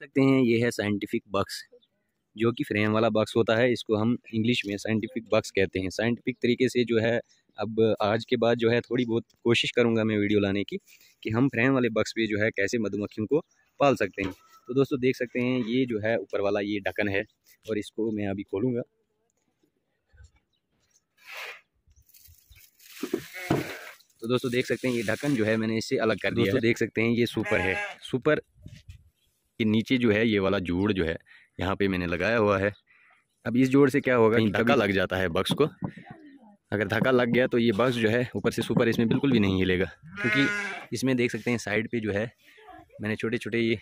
सकते हैं ये है साइंटिफिक बक्स जो कि फ्रेम वाला बक्स होता है इसको हम इंग्लिश में साइंटिफिक बक्स कहते हैं साइंटिफिक तरीके से जो है अब आज के बाद जो है थोड़ी बहुत कोशिश करूंगा मैं वीडियो लाने की कि हम फ्रेम वाले बक्स पे जो है कैसे मधुमक्खियों को पाल सकते हैं तो दोस्तों देख सकते हैं ये जो है ऊपर वाला ये ढक्कन है और इसको मैं अभी खोलूँगा तो दोस्तों देख सकते हैं ये ढक्कन जो है मैंने इसे अलग कर दिया दोस्तों देख सकते हैं ये सुपर है सुपर कि नीचे जो है ये वाला जोड़ जो है यहाँ पे मैंने लगाया हुआ है अब इस जोड़ से क्या होगा कहीं धक्का लग जाता है बक्स को अगर धक्का लग गया तो ये बक्स जो है ऊपर से सुपर इसमें बिल्कुल भी नहीं हिलेगा क्योंकि इसमें देख सकते हैं साइड पर जो है मैंने छोटे छोटे ये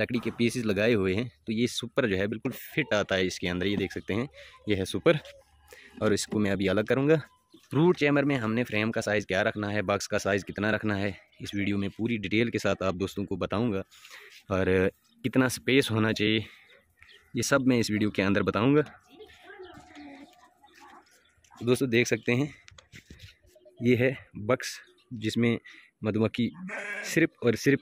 लकड़ी के पीसेस लगाए हुए हैं तो ये सुपर जो है बिल्कुल फिट आता है इसके अंदर ये देख सकते हैं ये है सुपर और इसको मैं अभी अलग करूँगा रूट चैम्बर में हमने फ्रेम का साइज़ क्या रखना है बक्स का साइज़ कितना रखना है इस वीडियो में पूरी डिटेल के साथ आप दोस्तों को बताऊँगा और कितना स्पेस होना चाहिए ये सब मैं इस वीडियो के अंदर बताऊँगा दोस्तों देख सकते हैं ये है बक्स जिसमें मधुमक्खी सिर्फ और सिर्फ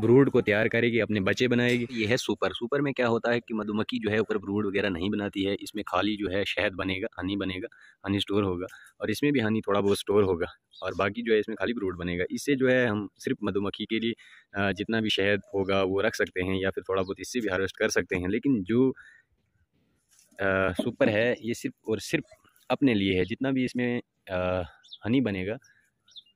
ब्रूड को तैयार करेगी अपने बच्चे बनाएगी ये है सुपर सुपर में क्या होता है कि मधुमक्खी जो है ऊपर ब्रूड वगैरह नहीं बनाती है इसमें खाली जो है शहद बनेगा हनी बनेगा हनी स्टोर होगा और इसमें भी हनी थोड़ा बहुत स्टोर होगा और बाकी जो है इसमें खाली ब्रूड बनेगा इससे जो है हम सिर्फ मधुमक्खी के लिए जितना भी शहद होगा वो रख सकते हैं या फिर थोड़ा बहुत इससे भी हार्वेस्ट कर सकते हैं लेकिन जो सुपर है ये सिर्फ और सिर्फ अपने लिए है जितना भी इसमें हनी बनेगा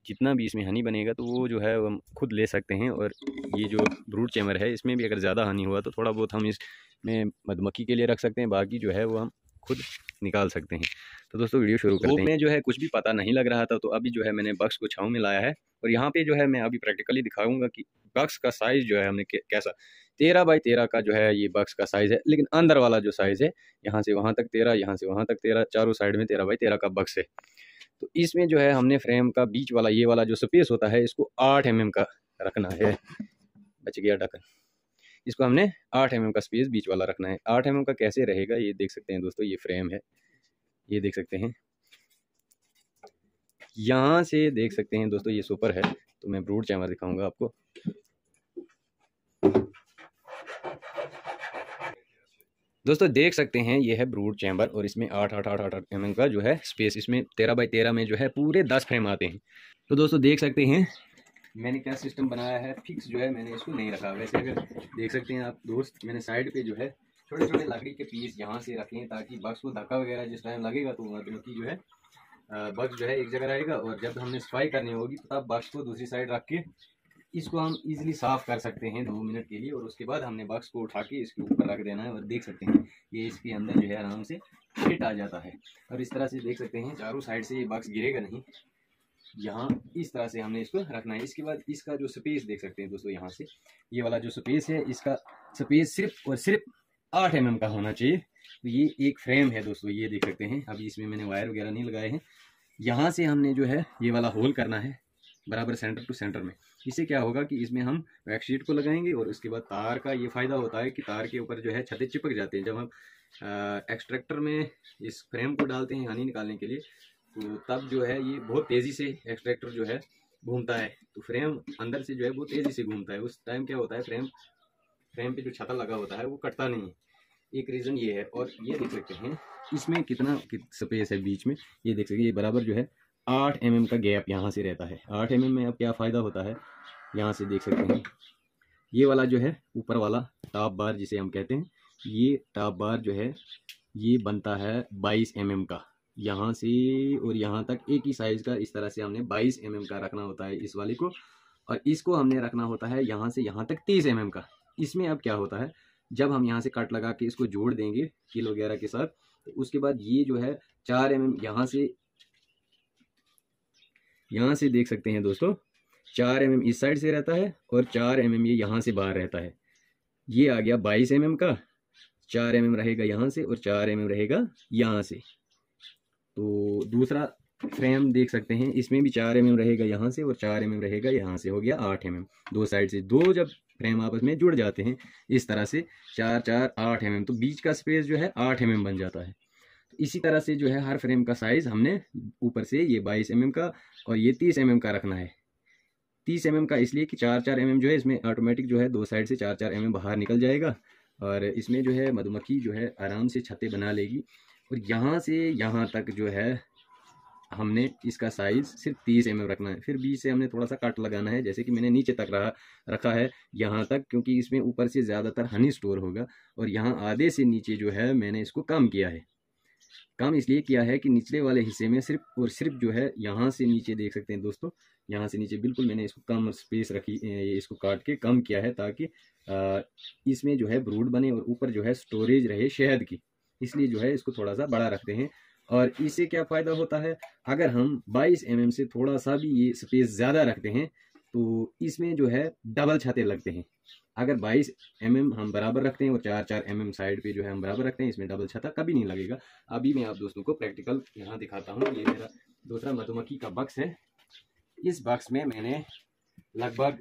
जितना भी इसमें हनी बनेगा तो वो जो है हम खुद ले सकते हैं और ये जो ब्रूड चैमर है इसमें भी अगर ज़्यादा हनी हुआ तो थोड़ा बहुत हम इसमें मधुमक्खी के लिए रख सकते हैं बाकी जो है वो हम खुद निकाल सकते हैं तो दोस्तों वीडियो शुरू करते तो हैं जो है कुछ भी पता नहीं लग रहा था तो अभी जो है मैंने बक्स को छाँव में लाया है और यहाँ पे जो है मैं अभी प्रैक्टिकली दिखाऊंगा कि बक्स का साइज़ जो है हमने कैसा तेरह बाई तेरह का जो है ये बक्स का साइज़ है लेकिन अंदर वाला जो साइज़ है यहाँ से वहाँ तक तेरह यहाँ से वहाँ तक तेरह चारों साइड में तेरह बाई तेरह का बक्स है तो इसमें जो है हमने फ्रेम का बीच वाला ये वाला जो स्पेस होता है इसको आठ एम का रखना है बच गया ढक्कन इसको हमने आठ एम का स्पेस बीच वाला रखना है आठ एम का कैसे रहेगा ये देख सकते हैं दोस्तों ये फ्रेम है ये देख सकते हैं यहाँ से देख सकते हैं दोस्तों ये सुपर है तो मैं ब्रूड चैमर दिखाऊंगा आपको दोस्तों देख सकते हैं ये है ब्रूड चैम्बर और इसमें आठ आठ आठ आठ आठ एम mm का जो है स्पेस इसमें तेरह बाई तेरह में जो है पूरे दस फ्रेम आते हैं तो दोस्तों देख सकते हैं मैंने क्या सिस्टम बनाया है फिक्स जो है मैंने इसको नहीं रखा वैसे अगर देख सकते हैं आप दोस्त मैंने साइड पे जो है छोटे छोटे लकड़ी के पीस यहाँ से रखे हैं ताकि बक्स को धक्का वगैरह जिस टाइम लगेगा तो मधुमक्खी जो है बक्स जो है एक जगह रहेगा और जब हमने सफाई करनी होगी तो आप बक्स को दूसरी साइड रख के इसको हम इजीली साफ कर सकते हैं दो मिनट के लिए और उसके बाद हमने बक्स को उठा के इसके ऊपर रख देना है और देख सकते हैं ये इसके अंदर जो है आराम से फिट आ जाता है और इस तरह से देख सकते हैं चारों साइड से ये बक्स गिरेगा नहीं यहाँ इस तरह से हमने इसको रखना है इसके बाद इसका जो स्पेस देख सकते हैं दोस्तों यहाँ से ये वाला जो स्पेस है इसका स्पेस सिर्फ और सिर्फ आठ एम mm का होना चाहिए तो ये एक फ्रेम है दोस्तों ये देख सकते हैं अभी इसमें मैंने वायर वगैरह नहीं लगाए हैं यहाँ से हमने जो है ये वाला होल करना है बराबर सेंटर टू सेंटर में इसे क्या होगा कि इसमें हम वैक्सीट को लगाएंगे और उसके बाद तार का ये फ़ायदा होता है कि तार के ऊपर जो है छतें चिपक जाते हैं जब हम एक्सट्रैक्टर में इस फ्रेम को डालते हैं हानि निकालने के लिए तो तब जो है ये बहुत तेज़ी से एक्सट्रैक्टर जो है घूमता है तो फ्रेम अंदर से जो है बहुत तेज़ी से घूमता है उस टाइम क्या होता है फ्रेम फ्रेम पर जो छता लगा होता है वो कटता नहीं एक रीज़न ये है और ये देख सकते हैं इसमें कितना स्पेस है बीच में ये देख सकते हैं ये बराबर जो है आठ एम का गैप यहाँ से रहता है आठ एम में अब क्या फ़ायदा होता है यहाँ से देख सकते हैं ये वाला जो है ऊपर वाला टॉप बार जिसे हम कहते हैं ये टॉप बार जो है ये बनता है बाईस एम mm का यहाँ से और यहाँ तक एक ही साइज़ का इस तरह से हमने बाईस एम mm का रखना होता है इस वाले को और इसको हमने रखना होता है यहाँ से यहाँ तक तीस एम mm का इसमें अब क्या होता है जब हम यहाँ से कट लगा के इसको जोड़ देंगे किल वगैरह के साथ तो उसके बाद ये जो है चार एम एम यहाँ से यहाँ से देख सकते हैं दोस्तों चार एम mm इस साइड से रहता है और चार एम mm ये यहाँ से बाहर रहता है ये आ गया बाईस एम mm का चार एम रहेगा यहाँ से और चार एम रहेगा यहाँ से तो दूसरा फ्रेम देख सकते हैं इसमें भी चार एम रहेगा यहाँ से और चार एम रहेगा यहाँ से हो गया आठ एम दो साइड से दो जब फ्रेम आपस में जुड़ जाते हैं इस तरह से चार चार आठ एम तो बीच का स्पेस जो है आठ एम बन जाता है इसी तरह से जो है हर फ्रेम का साइज़ हमने ऊपर से ये बाईस एम mm का और ये तीस एम mm का रखना है तीस एम mm का इसलिए कि चार चार एम mm जो है इसमें ऑटोमेटिक जो है दो साइड से चार चार एम mm बाहर निकल जाएगा और इसमें जो है मधुमक्खी जो है आराम से छतें बना लेगी और यहाँ से यहाँ तक जो है हमने इसका साइज़ सिर्फ तीस एम रखना है फिर बीच से हमने थोड़ा सा कट लगाना है जैसे कि मैंने नीचे तक रहा रखा है यहाँ तक क्योंकि इसमें ऊपर से ज़्यादातर हनी स्टोर होगा और यहाँ आधे से नीचे जो है मैंने इसको कम किया है काम इसलिए किया है कि निचले वाले हिस्से में सिर्फ और सिर्फ जो है यहाँ से नीचे देख सकते हैं दोस्तों यहाँ से नीचे बिल्कुल मैंने इसको कम स्पेस रखी इसको काट के कम किया है ताकि इसमें जो है ब्रूड बने और ऊपर जो है स्टोरेज रहे शहद की इसलिए जो है इसको थोड़ा सा बड़ा रखते हैं और इससे क्या फ़ायदा होता है अगर हम 22 एम mm से थोड़ा सा भी ये स्पेस ज़्यादा रखते हैं तो इसमें जो है डबल छाते लगते हैं अगर 22 एम mm हम बराबर रखते हैं और चार चार एम mm साइड पे जो है हम बराबर रखते हैं इसमें डबल छता कभी नहीं लगेगा अभी मैं आप दोस्तों को प्रैक्टिकल यहाँ दिखाता हूँ ये मेरा दूसरा मधुमक्खी का बक्स है इस बक्स में मैंने लगभग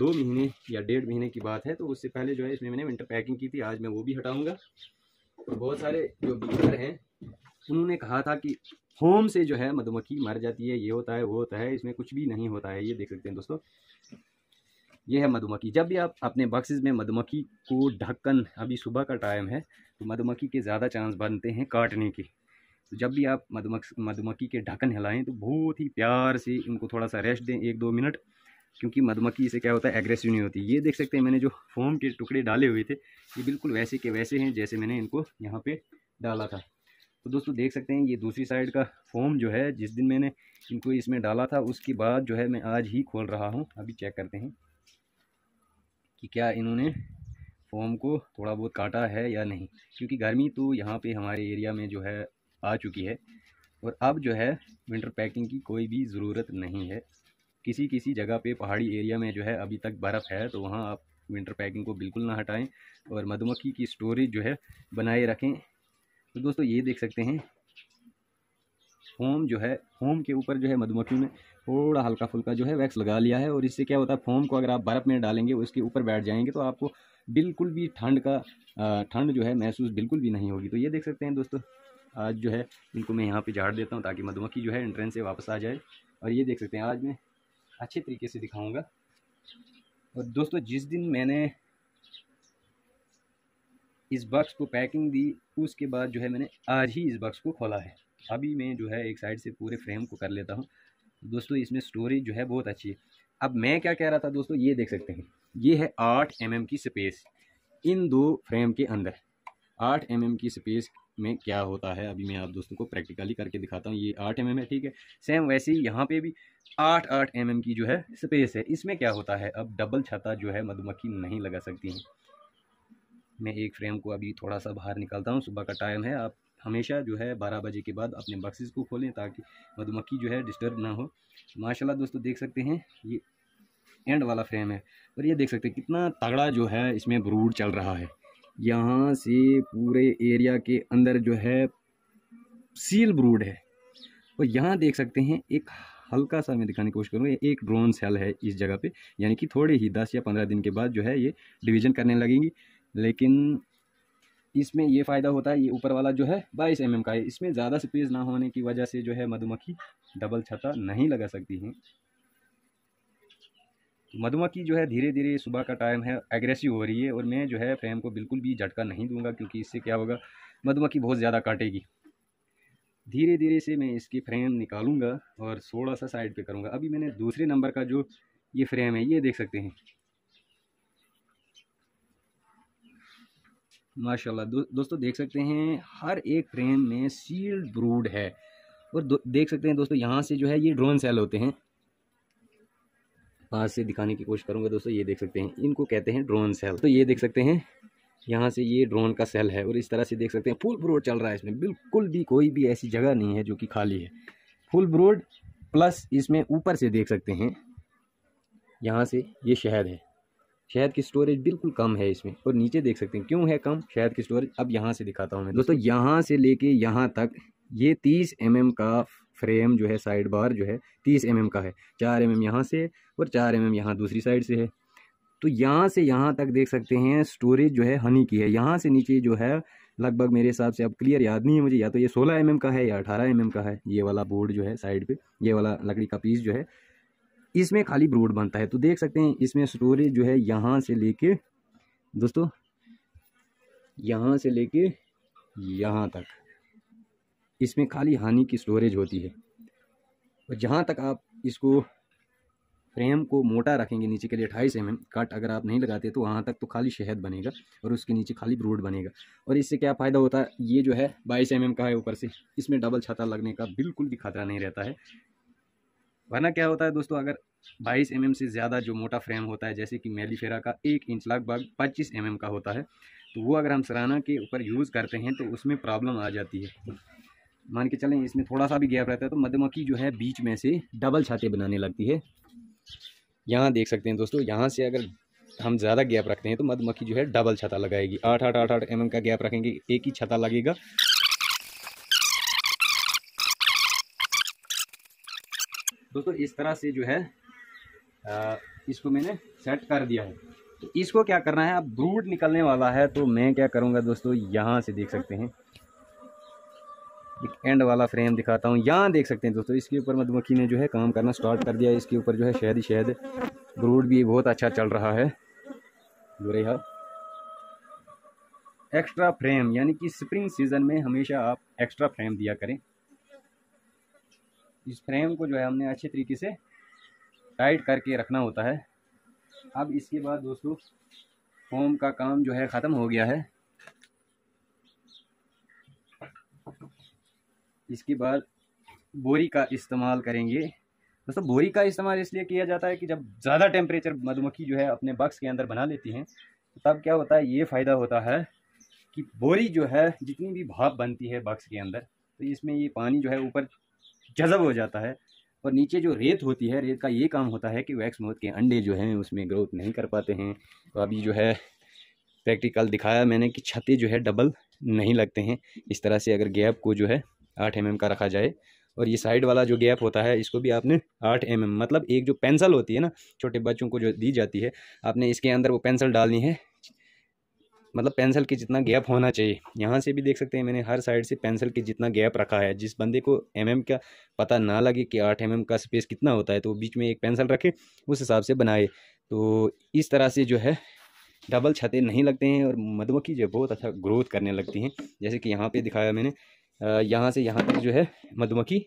दो महीने या डेढ़ महीने की बात है तो उससे पहले जो है इसमें मैंने विंटर पैकिंग की थी आज मैं वो भी हटाऊँगा और बहुत सारे जो बीकर हैं उन्होंने कहा था कि होम से जो है मधुमक्खी मर जाती है ये होता है वो होता है इसमें कुछ भी नहीं होता है ये देख सकते हैं दोस्तों ये है मधुमक्खी जब भी आप अपने बक्सेज़ में मधुमक्खी को ढक्कन अभी सुबह का टाइम है तो मधुमक्खी के ज़्यादा चांस बनते हैं काटने के तो जब भी आप मधुमक्ख मधुमक्खी के ढक्कन हिलाएं तो बहुत ही प्यार से इनको थोड़ा सा रेस्ट दें एक दो मिनट क्योंकि मधुमक्खी इसे क्या होता है एग्रेसिव नहीं होती ये देख सकते हैं मैंने जो फोम के टुकड़े डाले हुए थे ये बिल्कुल वैसे के वैसे हैं जैसे मैंने इनको यहाँ पर डाला था तो दोस्तों देख सकते हैं ये दूसरी साइड का फोम जो है जिस दिन मैंने इनको इसमें डाला था उसके बाद जो है मैं आज ही खोल रहा हूँ अभी चेक करते हैं कि क्या इन्होंने फॉर्म को थोड़ा बहुत काटा है या नहीं क्योंकि गर्मी तो यहाँ पे हमारे एरिया में जो है आ चुकी है और अब जो है विंटर पैकिंग की कोई भी ज़रूरत नहीं है किसी किसी जगह पे पहाड़ी एरिया में जो है अभी तक बर्फ़ है तो वहाँ आप विंटर पैकिंग को बिल्कुल ना हटाएं और मधुमक्खी की स्टोरेज जो है बनाए रखें तो दोस्तों ये देख सकते हैं फोम जो है फोम के ऊपर जो है मधुमक्खी ने थोड़ा हल्का फुल्का जो है वैक्स लगा लिया है और इससे क्या होता है फोम को अगर आप बर्फ़ में डालेंगे उसके ऊपर बैठ जाएंगे तो आपको बिल्कुल भी ठंड का ठंड जो है महसूस बिल्कुल भी नहीं होगी तो ये देख सकते हैं दोस्तों आज जो है इनको मैं यहाँ पे झाड़ देता हूँ ताकि मधुमक्खी जो है एंट्रेंस से वापस आ जाए और ये देख सकते हैं आज मैं अच्छे तरीके से दिखाऊँगा और दोस्तों जिस दिन मैंने इस बक्स को पैकिंग दी उसके बाद जो है मैंने आज ही इस बक्स को खोला है अभी मैं जो है एक साइड से पूरे फ्रेम को कर लेता हूँ दोस्तों इसमें स्टोरेज जो है बहुत अच्छी है अब मैं क्या कह रहा था दोस्तों ये देख सकते हैं ये है आठ एम mm की स्पेस इन दो फ्रेम के अंदर आठ एम mm की स्पेस में क्या होता है अभी मैं आप दोस्तों को प्रैक्टिकली करके दिखाता हूँ ये आठ एम mm है ठीक है सेम वैसे ही यहाँ पे भी आठ आठ एम की जो है स्पेस है इसमें क्या होता है अब डबल छाता जो है मधुमक्खी नहीं लगा सकती हैं मैं एक फ्रेम को अभी थोड़ा सा बाहर निकालता हूँ सुबह का टाइम है आप हमेशा जो है बारह बजे के बाद अपने बक्सेस को खोलें ताकि मधुमक्खी जो है डिस्टर्ब ना हो माशाल्लाह दोस्तों देख सकते हैं ये एंड वाला फ्रेम है और ये देख सकते हैं कितना तगड़ा जो है इसमें ब्रूड चल रहा है यहाँ से पूरे एरिया के अंदर जो है सील ब्रूड है और यहाँ देख सकते हैं एक हल्का सा मैं दिखाने की कोशिश करूँगा एक ड्रोन सेल है इस जगह पे यानी कि थोड़े ही दस या पंद्रह दिन के बाद जो है ये डिवीज़न करने लगेंगी लेकिन इसमें ये फ़ायदा होता है ये ऊपर वाला जो है बाईस एम का है इसमें ज़्यादा स्पेस ना होने की वजह से जो है मधुमक्खी डबल छता नहीं लगा सकती हैं मधुमक्खी जो है धीरे धीरे सुबह का टाइम है एग्रेसिव हो रही है और मैं जो है फ्रेम को बिल्कुल भी झटका नहीं दूंगा क्योंकि इससे क्या होगा मधुमक्खी बहुत ज़्यादा काटेगी धीरे धीरे से मैं इसकी फ्रेम निकालूंगा और थोड़ा सा साइड पे करूंगा अभी मैंने दूसरे नंबर का जो ये फ्रेम है ये देख सकते हैं माशाल्लाह दो, दोस्तों देख सकते हैं हर एक फ्रेम में सील्ड ब्रूड है और देख सकते हैं दोस्तों यहाँ से जो है ये ड्रोन सेल होते हैं पास से दिखाने की कोशिश करूँगा दोस्तों ये देख सकते हैं इनको कहते हैं ड्रोन सेल तो ये देख सकते हैं यहाँ से ये ड्रोन का सेल है और इस तरह से देख सकते हैं फुल ब्रोड चल रहा है इसमें बिल्कुल भी कोई भी ऐसी जगह नहीं है जो कि खाली है फुल ब्रोड प्लस इसमें ऊपर से देख सकते हैं यहाँ से ये शहद है शहद की स्टोरेज बिल्कुल कम है इसमें और नीचे देख सकते हैं क्यों है कम शहद की स्टोरेज अब यहाँ से दिखाता हूँ मैं दोस्तों यहाँ से लेके यहाँ तक ये तीस एम का फ्रेम जो है साइड बार जो है तीस एम का है चार एम एम यहाँ से और चार एम एम यहाँ दूसरी साइड से है तो यहाँ से यहाँ तक देख सकते हैं स्टोरेज जो है हनी की है यहाँ से नीचे जो है लगभग मेरे हिसाब से अब क्लियर याद नहीं है मुझे या तो ये सोलह एम का है या अठारह एम का है ये वाला बोर्ड जो है साइड पर ये वाला लकड़ी का पीस जो है इसमें खाली ब्रोड बनता है तो देख सकते हैं इसमें स्टोरेज जो है यहाँ से लेके दोस्तों यहाँ से लेके यहाँ तक इसमें खाली हानि की स्टोरेज होती है और जहाँ तक आप इसको फ्रेम को मोटा रखेंगे नीचे के लिए अठाईस एम कट अगर आप नहीं लगाते तो वहाँ तक तो खाली शहद बनेगा और उसके नीचे खाली ब्रोड बनेगा और इससे क्या फ़ायदा होता है ये जो है बाईस एम का है ऊपर से इसमें डबल छाता लगने का बिल्कुल भी खतरा नहीं रहता है वरना क्या होता है दोस्तों अगर 22 एम mm से ज़्यादा जो मोटा फ्रेम होता है जैसे कि मेलीफेरा का एक इंच लगभग 25 एम mm का होता है तो वो अगर हम सराना के ऊपर यूज़ करते हैं तो उसमें प्रॉब्लम आ जाती है मान के चलें इसमें थोड़ा सा भी गैप रहता है तो मधुमक्खी जो है बीच में से डबल छाते बनाने लगती है यहाँ देख सकते हैं दोस्तों यहाँ से अगर हम ज़्यादा गैप रखते हैं तो मधुमक्खी जो है डबल छता लगाएगी आठ आठ आठ आठ एम का गैप रखेंगे एक ही छता लगेगा दोस्तों इस तरह से जो है इसको मैंने सेट कर दिया है तो इसको क्या करना है अब ब्रूड निकलने वाला है तो मैं क्या करूँगा दोस्तों यहाँ से देख सकते हैं एक एंड वाला फ्रेम दिखाता हूँ यहाँ देख सकते हैं दोस्तों इसके ऊपर मधुमक्खी ने जो है काम करना स्टार्ट कर दिया इसके ऊपर जो है शहद ही शायद ब्रूड भी बहुत अच्छा चल रहा है हाँ एक्स्ट्रा फ्रेम यानी कि स्प्रिंग सीज़न में हमेशा आप एक्स्ट्रा फ्रेम दिया करें इस फ्रेम को जो है हमने अच्छे तरीके से टाइट करके रखना होता है अब इसके बाद दोस्तों फोम का काम जो है ख़त्म हो गया है इसके बाद बोरी का इस्तेमाल करेंगे दोस्तों बोरी का इस्तेमाल इसलिए किया जाता है कि जब ज़्यादा टेम्परेचर मधुमक्खी जो है अपने बक्स के अंदर बना लेती हैं तब क्या होता है ये फ़ायदा होता है कि बोरी जो है जितनी भी भाप बनती है बक्स के अंदर तो इसमें ये पानी जो है ऊपर जज़ब हो जाता है और नीचे जो रेत होती है रेत का ये काम होता है कि वैक्स मोथ के अंडे जो हैं उसमें ग्रोथ नहीं कर पाते हैं तो अभी जो है प्रैक्टिकल दिखाया मैंने कि छते जो है डबल नहीं लगते हैं इस तरह से अगर गैप को जो है आठ एम mm का रखा जाए और ये साइड वाला जो गैप होता है इसको भी आपने आठ एम mm, मतलब एक जो पेंसिल होती है ना छोटे बच्चों को जो दी जाती है आपने इसके अंदर वो पेंसिल डालनी है मतलब पेंसिल के जितना गैप होना चाहिए यहाँ से भी देख सकते हैं मैंने हर साइड से पेंसिल के जितना गैप रखा है जिस बंदे को एम mm का पता ना लगे कि आठ एम mm का स्पेस कितना होता है तो बीच में एक पेंसिल रखे उस हिसाब से बनाए तो इस तरह से जो है डबल छते नहीं लगते हैं और मधुमक्खी जो बहुत अच्छा ग्रोथ करने लगती हैं जैसे कि यहाँ पे दिखाया मैंने यहाँ से यहाँ तक जो है मधुमक्खी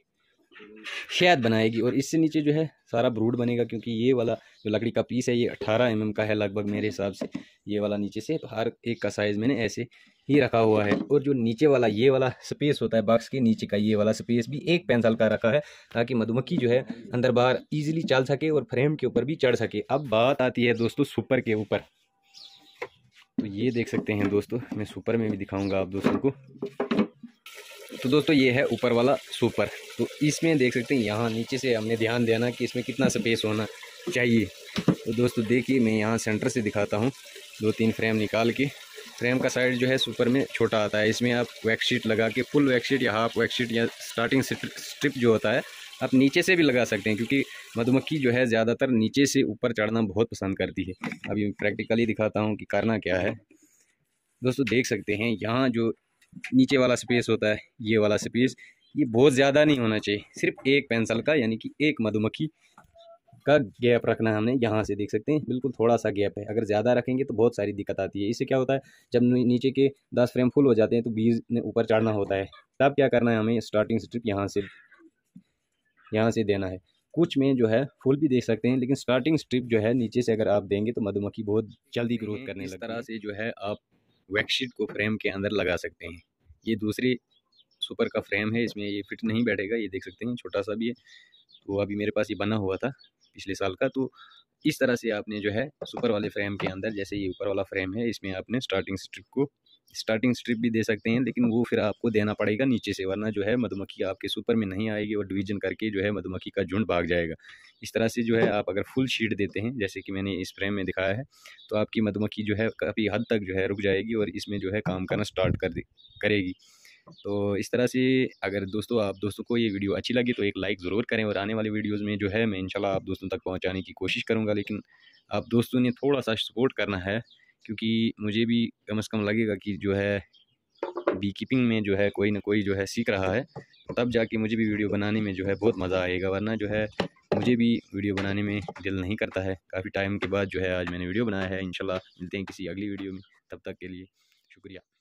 शहद बनाएगी और इससे नीचे जो है सारा ब्रूड बनेगा क्योंकि ये वाला जो लकड़ी का पीस है ये 18 एम mm का है लगभग मेरे हिसाब से ये वाला नीचे से हर एक का साइज़ मैंने ऐसे ही रखा हुआ है और जो नीचे वाला ये वाला स्पेस होता है बॉक्स के नीचे का ये वाला स्पेस भी एक पेंसिल का रखा है ताकि मधुमक्खी जो है अंदर बाहर ईजिली चल सके और फ्रेम के ऊपर भी चढ़ सके अब बात आती है दोस्तों सुपर के ऊपर तो ये देख सकते हैं दोस्तों मैं सुपर में भी दिखाऊँगा आप दोस्तों को तो दोस्तों ये है ऊपर वाला सुपर तो इसमें देख सकते हैं यहाँ नीचे से हमने ध्यान देना कि इसमें कितना स्पेस होना चाहिए तो दोस्तों देखिए मैं यहाँ सेंटर से दिखाता हूँ दो तीन फ्रेम निकाल के फ्रेम का साइड जो है सुपर में छोटा आता है इसमें आप वैक्सीट लगा के फुल वैक्सीट या हाफ वैक्सीट या स्टार्टिंग स्ट्रिप जो होता है आप नीचे से भी लगा सकते हैं क्योंकि मधुमक्खी जो है ज़्यादातर नीचे से ऊपर चढ़ना बहुत पसंद करती है अभी मैं प्रैक्टिकली दिखाता हूँ कि करना क्या है दोस्तों देख सकते हैं यहाँ जो नीचे वाला स्पेस होता है ये वाला स्पेस ये बहुत ज़्यादा नहीं होना चाहिए सिर्फ एक पेंसिल का यानी कि एक मधुमक्खी का गैप रखना हमने यहाँ से देख सकते हैं बिल्कुल थोड़ा सा गैप है अगर ज़्यादा रखेंगे तो बहुत सारी दिक्कत आती है इससे क्या होता है जब नीचे के दस फ्रेम फुल हो जाते हैं तो बीज ने ऊपर चढ़ना होता है तब क्या करना है हमें स्टार्टिंग स्ट्रिप यहाँ से यहाँ से देना है कुछ में जो है फुल भी देख सकते हैं लेकिन स्टार्टिंग स्ट्रिप जो है नीचे से अगर आप देंगे तो मधुमक्खी बहुत जल्दी ग्रोथ करने इस तरह से जो है आप वैक्शीट को फ्रेम के अंदर लगा सकते हैं ये दूसरी सुपर का फ्रेम है इसमें ये फिट नहीं बैठेगा ये देख सकते हैं छोटा सा भी है तो अभी मेरे पास ये बना हुआ था पिछले साल का तो इस तरह से आपने जो है सुपर वाले फ्रेम के अंदर जैसे ये ऊपर वाला फ्रेम है इसमें आपने स्टार्टिंग स्ट्रिप को स्टार्टिंग स्ट्रिप भी दे सकते हैं लेकिन वो फिर आपको देना पड़ेगा नीचे से वरना जो है मधुमक्खी आपके सुपर में नहीं आएगी और डिवीजन करके जो है मधुमक्खी का झुंड भाग जाएगा इस तरह से जो है आप अगर फुल शीट देते हैं जैसे कि मैंने इस फ्रेम में दिखाया है तो आपकी मधुमक्खी जो है काफ़ी हद तक जो है रुक जाएगी और इसमें जो है काम करना स्टार्ट कर करेगी तो इस तरह से अगर दोस्तों आप दोस्तों को ये वीडियो अच्छी लगी तो एक लाइक ज़रूर करें और आने वाले वीडियोस में जो है मैं इंशाल्लाह आप दोस्तों तक पहुंचाने की कोशिश करूंगा लेकिन आप दोस्तों ने थोड़ा सा सपोर्ट करना है क्योंकि मुझे भी कम से कम लगेगा कि जो है बी कीपिंग में जो है कोई ना कोई जो है सीख रहा है तो तब जाके मुझे भी वीडियो बनाने में जो है बहुत मज़ा आएगा वरना जो है मुझे भी वीडियो बनाने में दिल नहीं करता है काफ़ी टाइम के बाद जो है आज मैंने वीडियो बनाया है इंशाल्लाह मिलते हैं किसी अगली वीडियो में तब तक के लिए शुक्रिया